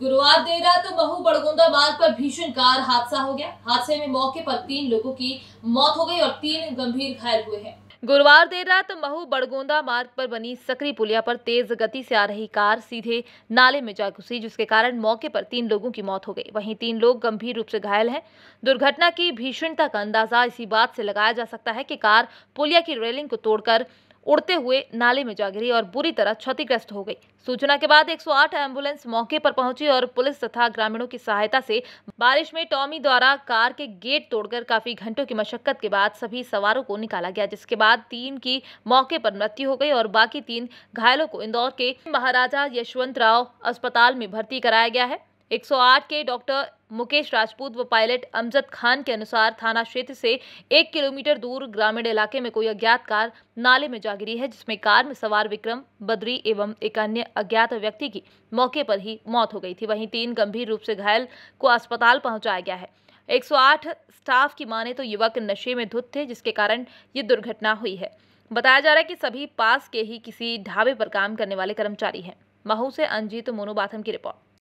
गुरुवार देर रात महू बड़गोंदा मार्ग पर भीषण कार हादसा हो गया हादसे में मौके पर तीन लोगों की मौत हो गई और तीन गंभीर घायल हुए हैं गुरुवार देर रात महू बड़गोंदा मार्ग पर बनी सकरी पुलिया पर तेज गति से आ रही कार सीधे नाले में जा घुसी जिसके कारण मौके पर तीन लोगों की मौत हो गई वहीं तीन लोग गंभीर रूप से घायल हैं दुर्घटना की भीषणता का अंदाजा इसी बात से लगाया जा सकता है कि कार पुलिया की रेलिंग को तोड़कर उड़ते हुए नाले में जा गिरी और बुरी तरह क्षतिग्रस्त हो गई सूचना के बाद 108 एम्बुलेंस मौके पर पहुंची और पुलिस तथा ग्रामीणों की सहायता से बारिश में टॉमी द्वारा कार के गेट तोड़कर काफी घंटों की मशक्कत के बाद सभी सवारों को निकाला गया जिसके बाद तीन की मौके पर मृत्यु हो गई और बाकी तीन घायलों को इंदौर के महाराजा यशवंतराव अस्पताल में भर्ती कराया गया है 108 के डॉक्टर मुकेश राजपूत व पायलट अमजद खान के अनुसार थाना क्षेत्र से एक किलोमीटर दूर ग्रामीण इलाके में कोई अज्ञात कार नाले में जा गिरी है जिसमें कार में सवार विक्रम बद्री एवं एक अन्य अज्ञात व्यक्ति की मौके पर ही मौत हो गई थी वहीं तीन गंभीर रूप से घायल को अस्पताल पहुंचाया गया है 108 स्टाफ की माने तो युवक नशे में धुत थे जिसके कारण ये दुर्घटना हुई है बताया जा रहा है कि सभी पास के ही किसी ढाबे पर काम करने वाले कर्मचारी हैं महू से अंजीत मोनोबाथम की रिपोर्ट